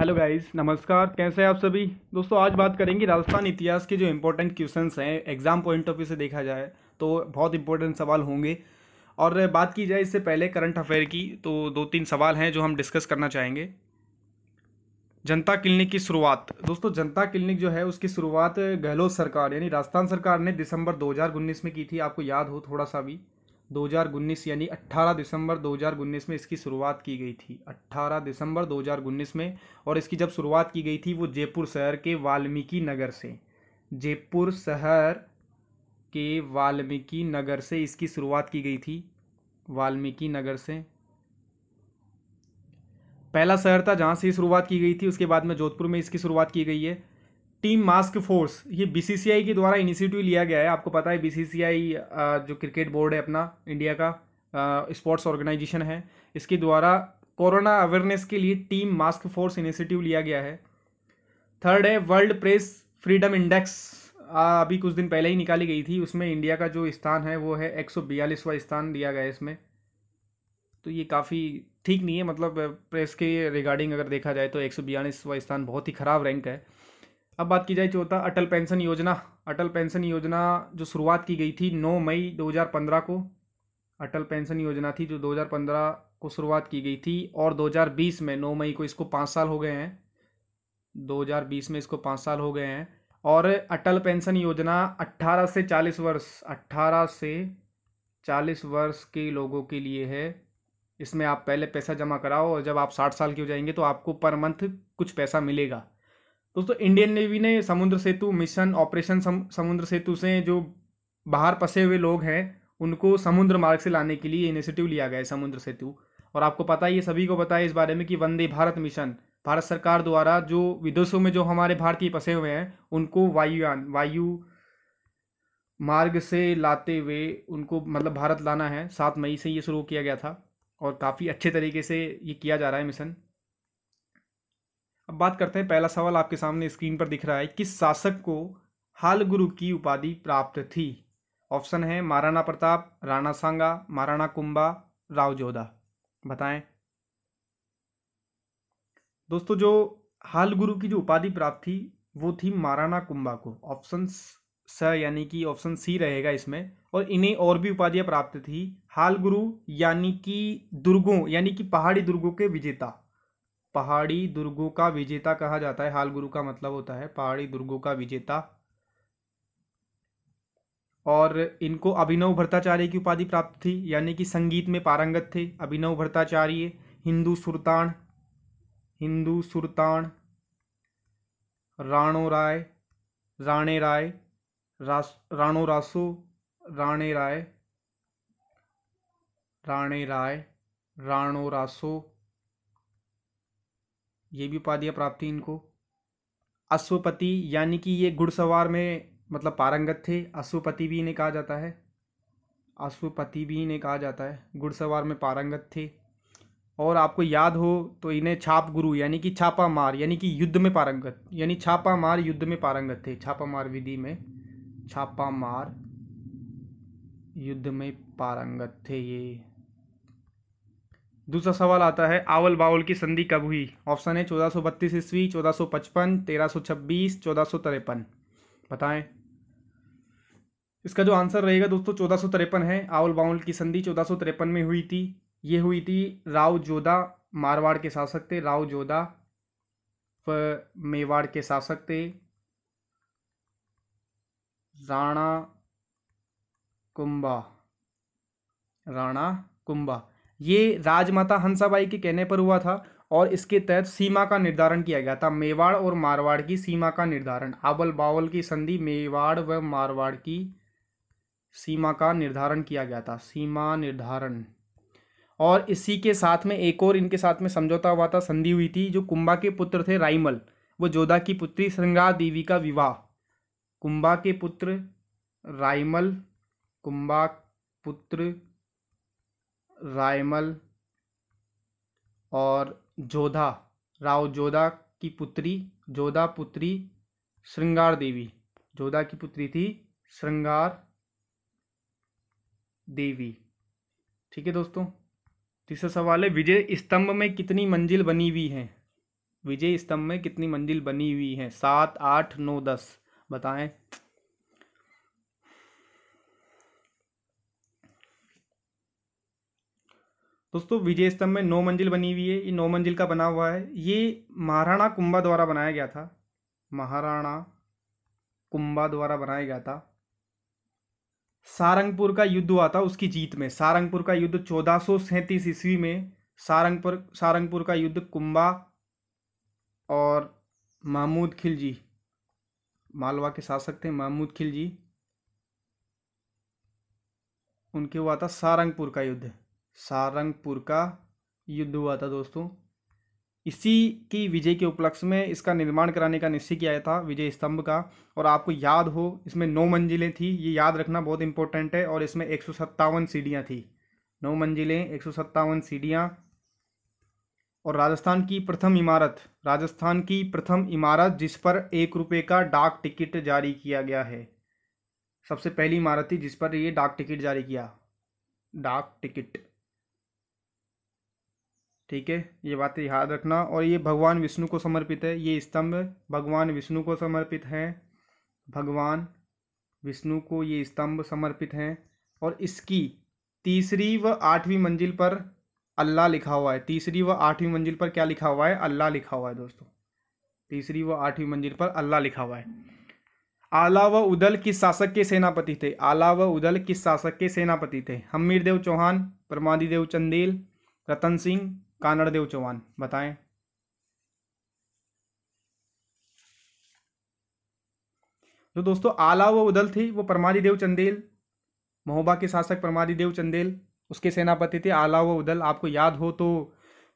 hello guys नमस्कार कैसे हैं आप सभी दोस्तों आज बात करेंगे राजस्थान इतिहास के जो इम्पोर्टेंट क्वेश्चंस हैं एग्ज़ाम पॉइंट ऑफ व्यू से देखा जाए तो बहुत इंपॉर्टेंट सवाल होंगे और बात की जाए इससे पहले करंट अफेयर की तो दो तीन सवाल हैं जो हम डिस्कस करना चाहेंगे जनता क्लिनिक की शुरुआत दोस्तों जनता क्लिनिक जो है उसकी शुरुआत गहलोत सरकार यानी राजस्थान सरकार ने दिसंबर दो में की थी आपको याद हो थोड़ा सा भी 2019 यानी 18 दिसंबर 2019 में इसकी शुरुआत की गई थी 18 दिसंबर 2019 में और इसकी जब शुरुआत की गई थी वो जयपुर शहर के वाल्मीकि नगर से जयपुर शहर के वाल्मीकि नगर से इसकी शुरुआत की गई थी वाल्मीकि नगर से पहला शहर था जहाँ से शुरुआत की गई थी उसके बाद में जोधपुर में इसकी शुरुआत की गई है टीम मास्क फोर्स ये बीसीसीआई के द्वारा इनिशिएटिव लिया गया है आपको पता है बीसीसीआई जो क्रिकेट बोर्ड है अपना इंडिया का स्पोर्ट्स ऑर्गेनाइजेशन है इसके द्वारा कोरोना अवेयरनेस के लिए टीम मास्क फोर्स इनिशिएटिव लिया गया है थर्ड है वर्ल्ड प्रेस फ्रीडम इंडेक्स अभी कुछ दिन पहले ही निकाली गई थी उसमें इंडिया का जो स्थान है वो है एक सौ स्थान दिया गया है इसमें तो ये काफ़ी ठीक नहीं है मतलब प्रेस के रिगार्डिंग अगर देखा जाए तो एक सौ स्थान बहुत ही ख़राब रैंक है अब बात की जाए चौथा अटल पेंशन योजना अटल पेंशन योजना जो शुरुआत की गई थी 9 मई 2015 को अटल पेंशन योजना थी जो 2015 को शुरुआत की गई थी और 2020 में 9 मई को इसको पाँच साल हो गए हैं 2020 में इसको पाँच साल हो गए हैं और अटल पेंशन योजना 18 से 40 वर्ष 18 से 40 वर्ष के लोगों के लिए है इसमें आप पहले पैसा जमा कराओ और जब आप 60 साल के हो जाएंगे तो आपको पर मंथ कुछ पैसा मिलेगा दोस्तों इंडियन नेवी ने समुद्र सेतु मिशन ऑपरेशन सम, समुद्र सेतु से जो बाहर फंसे हुए लोग हैं उनको समुद्र मार्ग से लाने के लिए इनिशिएटिव लिया गया है समुद्र सेतु और आपको पता है ये सभी को पता है इस बारे में कि वंदे भारत मिशन भारत सरकार द्वारा जो विदेशों में जो हमारे भारतीय फंसे हुए हैं उनको वायुयान वायु मार्ग से लाते हुए उनको मतलब भारत लाना है सात मई से ये शुरू किया गया था और काफ़ी अच्छे तरीके से ये किया जा रहा है मिशन अब बात करते हैं पहला सवाल आपके सामने स्क्रीन पर दिख रहा है किस शासक को हाल गुरु की उपाधि प्राप्त थी ऑप्शन है महाराणा प्रताप राणा सांगा महाराणा कुंभा राव जोधा बताएं दोस्तों जो हाल गुरु की जो उपाधि प्राप्त थी वो थी महाराणा कुंभा को ऑप्शन स यानी कि ऑप्शन सी रहेगा इसमें और इन्हें और भी उपाधियां प्राप्त थी हाल गुरु यानी कि दुर्गों यानी कि पहाड़ी दुर्गों के विजेता पहाड़ी दुर्गों का विजेता कहा जाता है हाल गुरु का मतलब होता है पहाड़ी दुर्गों का विजेता और इनको अभिनव भट्टाचार्य की उपाधि प्राप्त थी यानी कि संगीत में पारंगत थे अभिनव भट्टाचार्य हिंदू सुरतान हिंदू सुरतान राणो राय राणे राय रास राणो रासो राणे राय राणे राय राणो रासो ये भी उपाधियाँ प्राप्त थी इनको अश्वपति यानी कि ये घुड़सवार में मतलब पारंगत थे अश्वपति भी इन्हें कहा जाता है अश्वपति भी इन्हें कहा जाता है घुड़सवार में पारंगत थे और आपको याद हो तो इन्हें छाप गुरु यानी कि छापा मार यानी कि युद्ध में पारंगत यानी छापा मार युद्ध में पारंगत थे छापा मार विधि में छापा मार युद्ध में पारंगत थे ये दूसरा सवाल आता है आवल बावल की संधि कब हुई ऑप्शन है चौदह सौ बत्तीस ईस्वी चौदह सौ पचपन तेरह सौ छब्बीस चौदह सौ तिरपन बताएं इसका जो आंसर रहेगा दोस्तों चौदह सौ तिरपन है आवल बाउल की संधि चौदह सौ तिरपन में हुई थी ये हुई थी राव जोधा मारवाड़ के शासक थे राव जोधा मेवाड़ के शासक थे राणा कुंभा राणा कुंभा ये राजमाता हंसाबाई के कहने पर हुआ था और इसके तहत सीमा का निर्धारण किया गया था मेवाड़ और मारवाड़ की सीमा का निर्धारण आवल बावल की संधि मेवाड़ व मारवाड़ की सीमा का निर्धारण किया गया था सीमा निर्धारण और इसी के साथ में एक और इनके साथ में समझौता हुआ था संधि हुई थी जो कुंभा के पुत्र थे राइमल वो जोधा की पुत्री श्रृंगार देवी का विवाह कुंभा के पुत्र राइमल कुंभा पुत्र रायमल और जोधा राव जोधा की पुत्री जोधा पुत्री श्रृंगार देवी जोधा की पुत्री थी श्रृंगार देवी ठीक है दोस्तों तीसरा सवाल है विजय स्तंभ में कितनी मंजिल बनी हुई है विजय स्तंभ में कितनी मंजिल बनी हुई है सात आठ नौ दस बताएं दोस्तों विजय स्तंभ में नौ मंजिल बनी हुई है ये नौ मंजिल का बना हुआ है ये महाराणा कुंभा द्वारा बनाया गया था महाराणा कुंभा द्वारा बनाया गया था सारंगपुर का युद्ध हुआ था उसकी जीत में सारंगपुर का युद्ध चौदह सौ सैंतीस ईस्वी में सारंगपुर सारंगपुर का युद्ध कुंभा और महमूद खिलजी मालवा के शासक थे महमूद खिलजी उनके हुआ था सारंगपुर का युद्ध सारंगपुर का युद्ध हुआ था दोस्तों इसी की विजय के उपलक्ष्य में इसका निर्माण कराने का निश्चय किया था विजय स्तंभ का और आपको याद हो इसमें नौ मंजिलें थी ये याद रखना बहुत इंपॉर्टेंट है और इसमें एक सौ सत्तावन सीढ़ियाँ थी नौ मंजिलें एक सौ सत्तावन सीढ़ियाँ और राजस्थान की प्रथम इमारत राजस्थान की प्रथम इमारत जिस पर एक रुपये का डाक टिकट जारी किया गया है सबसे पहली इमारत थी जिस पर ये डाक टिकट जारी किया डाक टिकट ठीक है ये बातें याद रखना और ये भगवान विष्णु को समर्पित है ये स्तंभ भगवान विष्णु को समर्पित है भगवान विष्णु को ये स्तंभ समर्पित हैं और इसकी तीसरी व आठवीं मंजिल पर अल्लाह लिखा हुआ है तीसरी व आठवीं मंजिल पर क्या लिखा हुआ है अल्लाह लिखा हुआ है दोस्तों तीसरी व आठवीं मंजिल पर अल्लाह लिखा हुआ है आला व उदल किस शासक के सेनापति थे आला व उदल किस शासक के सेनापति थे हमीरदेव चौहान देव चंदेल रतन सिंह कानड़देव चौहान बताएं तो दोस्तों आला व उदल थी वो परमादी देव चंदेल महोबा के शासक परमादी देव चंदेल उसके सेनापति थे आला व उदल आपको याद हो तो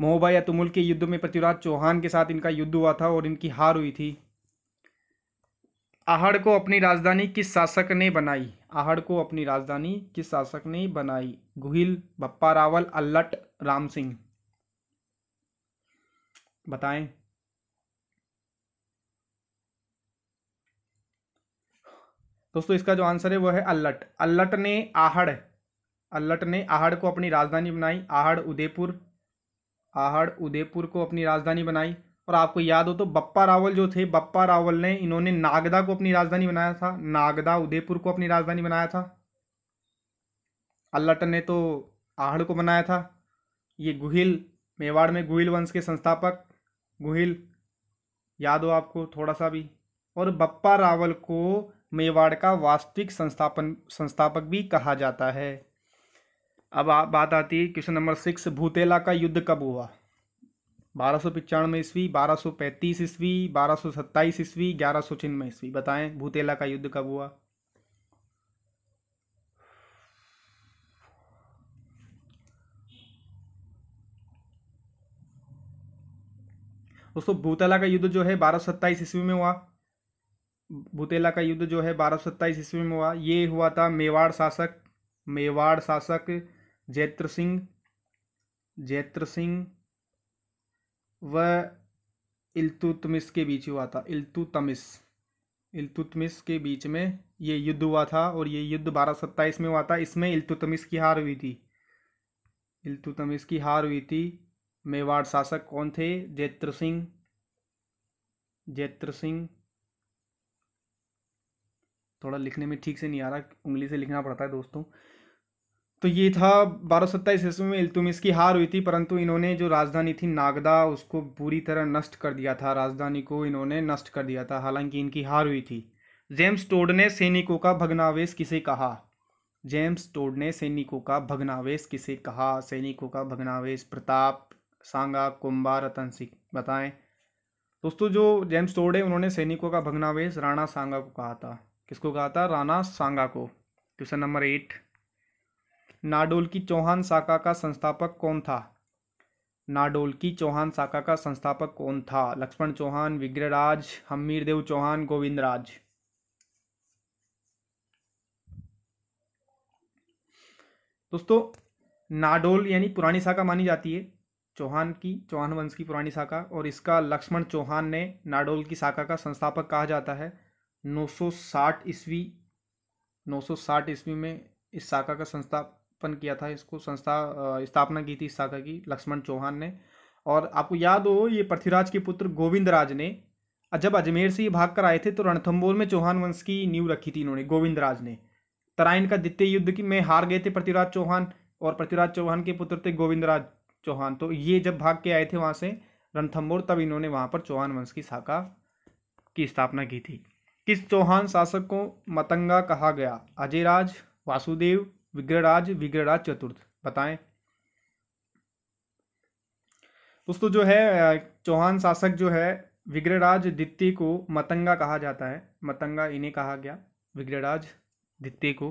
महोबा या तुमुल के युद्ध में पृथ्वीराज चौहान के साथ इनका युद्ध हुआ था और इनकी हार हुई थी आहड़ को अपनी राजधानी किस शासक ने बनाई आहड़ को अपनी राजधानी किस शासक ने बनाई गुहिल बप्पा रावल अल्लट राम सिंह बताएं दोस्तों इसका जो आंसर है वो है अल्लट अल्लट ने आहड़ अल्लट ने आहड़ को अपनी राजधानी बनाई आहड़ उदयपुर आहड़ उदयपुर को अपनी राजधानी बनाई और आपको याद हो तो बप्पा रावल जो थे बप्पा रावल ने इन्होंने नागदा को अपनी राजधानी बनाया था नागदा उदयपुर को अपनी राजधानी बनाया था अल्लट ने तो आहड़ को बनाया था ये गुहिल मेवाड़ में गुहिल वंश के संस्थापक गोहिल याद हो आपको थोड़ा सा भी और बप्पा रावल को मेवाड़ का वास्तविक संस्थापन संस्थापक भी कहा जाता है अब आ, बात आती है क्वेश्चन नंबर सिक्स भूतेला का युद्ध कब हुआ बारह सौ पचानवे ईस्वी बारह सौ पैंतीस ईस्वी बारह सौ सत्ताईस ईस्वी ग्यारह सौ छिन्नवे ईस्वी बताएं भूतेला का युद्ध कब हुआ दोस्तों भूतला का युद्ध जो है बारह ईस्वी में हुआ भूतेला का युद्ध जो है बारह सत्ताईस ईस्वी में हुआ ये हुआ था मेवाड़ शासक मेवाड़ शासक जैत्र सिंह जैत्र सिंह व इल्तुतमिस के बीच हुआ था इल्तुतमिस इल्तुतमिस के बीच में ये युद्ध हुआ था और ये युद्ध बारह सत्ताईस में हुआ था इसमें इल्तुतमिस की हार हुई थी इल्तुतमिस की हार हुई थी मेवाड़ शासक कौन थे जैत्र सिंह जैत्र सिंह थोड़ा लिखने में ठीक से नहीं आ रहा उंगली से लिखना पड़ता है दोस्तों तो ये था बारह सत्ताईस ईस्वी में इल्तुमिस की हार हुई थी परंतु इन्होंने जो राजधानी थी नागदा उसको पूरी तरह नष्ट कर दिया था राजधानी को इन्होंने नष्ट कर दिया था हालांकि इनकी हार हुई थी जेम्स टोड ने सैनिकों का भगनावेश किसे कहा जेम्स टोड ने सैनिकों का भगनावेश किसे कहा सैनिकों का भगनावेश प्रताप सांगा कुंबा रतन सिंह बताएं दोस्तों जो जेम्स टोड है उन्होंने सैनिकों का भगनावेश राणा सांगा को कहा था किसको कहा था राणा सांगा को क्वेश्चन नंबर एट नाडोल की चौहान शाखा का संस्थापक कौन था नाडोल की चौहान शाखा का संस्थापक कौन था लक्ष्मण चौहान विग्रहराज हमीर देव चौहान गोविंद राज दोस्तों नाडोल यानी पुरानी शाखा मानी जाती है चौहान की चौहान वंश की पुरानी शाखा और इसका लक्ष्मण चौहान ने नाडोल की शाखा का संस्थापक कहा जाता है 960 ईस्वी नौ ईस्वी में इस शाखा का संस्थापन किया था इसको संस्था स्थापना की थी इस शाखा की लक्ष्मण चौहान ने और आपको याद हो ये पृथ्वीराज के पुत्र गोविंद राज ने जब अजमेर से ये भाग कर आए थे तो रणथम्बोर में चौहान वंश की नींव रखी थी इन्होंने गोविंद राज ने तराइन का द्वितीय युद्ध की में हार गए थे पृथ्वीराज चौहान और पृथ्वीराज चौहान के पुत्र थे गोविंद राज चौहान तो ये जब भाग के आए थे वहाँ से रणथम्बोर तब इन्होंने वहाँ पर चौहान वंश की शाखा की स्थापना की थी किस चौहान शासक को मतंगा कहा गया अजयराज वासुदेव विग्रहराज विग्रहराज चतुर्थ बताएं दोस्तों जो है चौहान शासक जो है विग्रहराज द्वितीय को मतंगा कहा जाता है मतंगा इन्हें कहा गया विग्रहराज द्वितीय को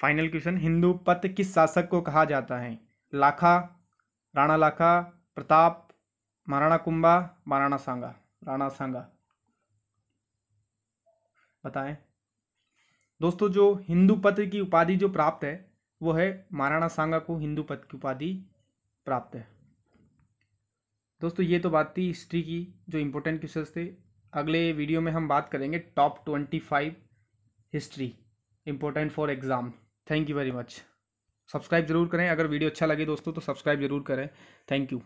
फाइनल क्वेश्चन हिंदू पत किस शासक को कहा जाता है लाखा राणा लाखा प्रताप महाराणा कुंभा महाराणा सांगा राणा सांगा बताएं दोस्तों जो हिंदू पत्र की उपाधि जो प्राप्त है वो है महाराणा सांगा को हिंदू पद की उपाधि प्राप्त है दोस्तों ये तो बात थी हिस्ट्री की जो इम्पोर्टेंट क्वेश्चन थे अगले वीडियो में हम बात करेंगे top twenty five history important for exam thank you very much subscribe जरूर करें अगर वीडियो अच्छा लगे दोस्तों तो सब्सक्राइब जरूर करें थैंक यू